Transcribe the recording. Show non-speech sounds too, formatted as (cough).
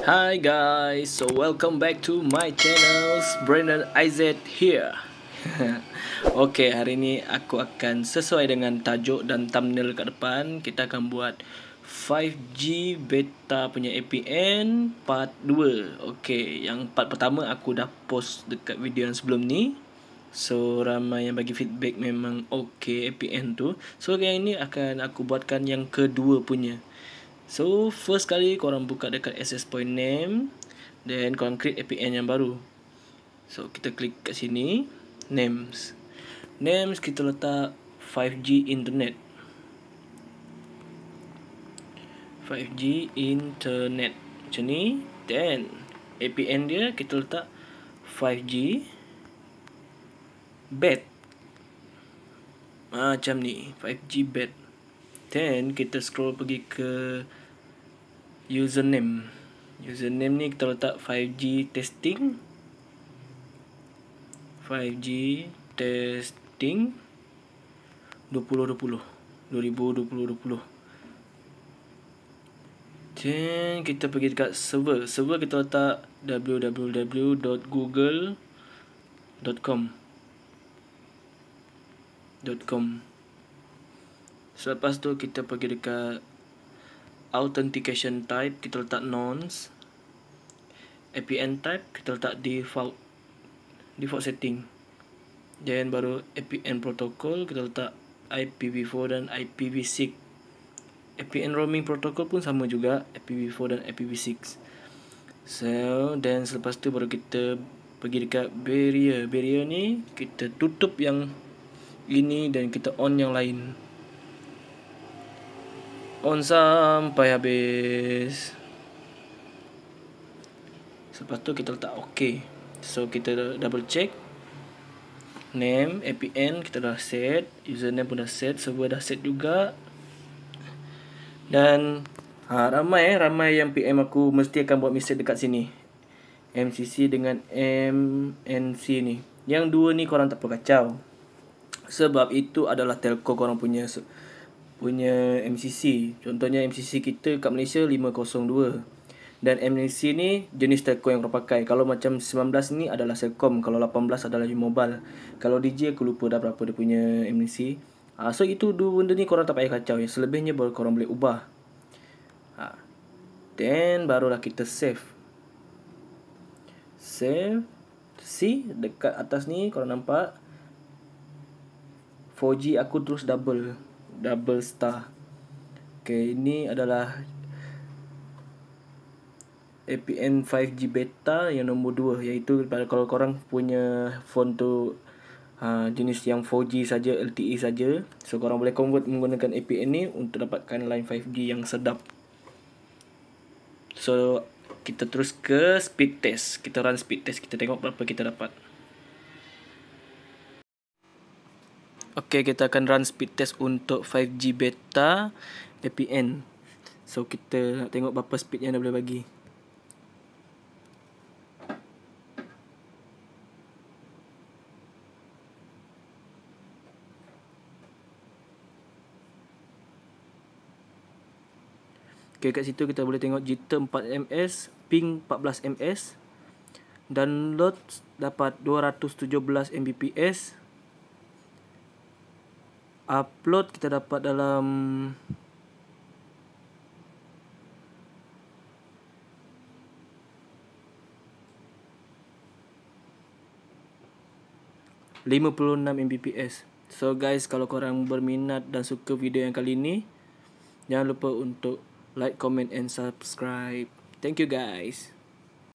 Hi guys, so welcome back to my channel Brandon Izet here (laughs) Okay, hari ini aku akan sesuai dengan tajuk dan thumbnail ke depan Kita akan buat 5G beta punya APN part 2 Okay, yang part pertama aku dah post dekat video yang sebelum ni So, ramai yang bagi feedback memang okay APN tu So, yang ini akan aku buatkan yang kedua punya So first kali korang buka dekat access point name Then korang create APN yang baru So kita klik kat sini Names Names kita letak 5G internet 5G internet Macam ni Then APN dia kita letak 5G Bed ah, Macam ni 5G bed Then kita scroll pergi ke username username ni kita letak 5G testing 5G testing 2020 2020 then kita pergi dekat server server kita letak www.google.com .com Selepas tu kita pergi dekat authentication type kita letak nonce apn type kita letak default default setting dan baru apn protocol kita letak ipv4 dan ipv6 apn roaming protocol pun sama juga ipv4 dan ipv6 so dan selepas tu baru kita pergi dekat barrier barrier ni kita tutup yang ini dan kita on yang lain on sampai habis Lepas tu kita letak ok So kita double check Name, APN kita dah set Username pun dah set, server dah set juga Dan ha, ramai eh, ramai yang PM aku mesti akan buat mistake dekat sini MCC dengan MNC ni Yang dua ni korang tak perlu kacau Sebab itu adalah telco korang punya so, punya MCC. Contohnya MCC kita kat Malaysia 502. Dan MCC ni jenis telco yang kau pakai. Kalau macam 19 ni adalah Celcom, kalau 18 adalah Mobile. Kalau DJ aku lupa dah berapa dia punya MCC. Ha, ah, so itu dua benda ni korang tak payah kacau ya. Selebihnya baru korang boleh ubah. Ha. Then barulah kita save. Save. See dekat atas ni korang nampak 4G aku terus double double star. Okay, ini adalah APN 5G beta yang nombor 2 iaitu pada kalau korang punya phone tu uh, jenis yang 4G saja LTE saja so korang boleh convert menggunakan APN ni untuk dapatkan line 5G yang sedap so kita terus ke speed test kita run speed test kita tengok berapa kita dapat Okay, kita akan run speed test untuk 5G beta APN. So kita nak tengok berapa speed yang dia boleh bagi. Okay, kat situ kita boleh tengok jitter 4ms, ping 14ms, download dapat 217 mbps upload kita dapat dalam ...56 Mbps. So guys, kalau korang berminat dan suka video yang kali ini... ...jangan lupa untuk like, comment and subscribe. Thank you guys.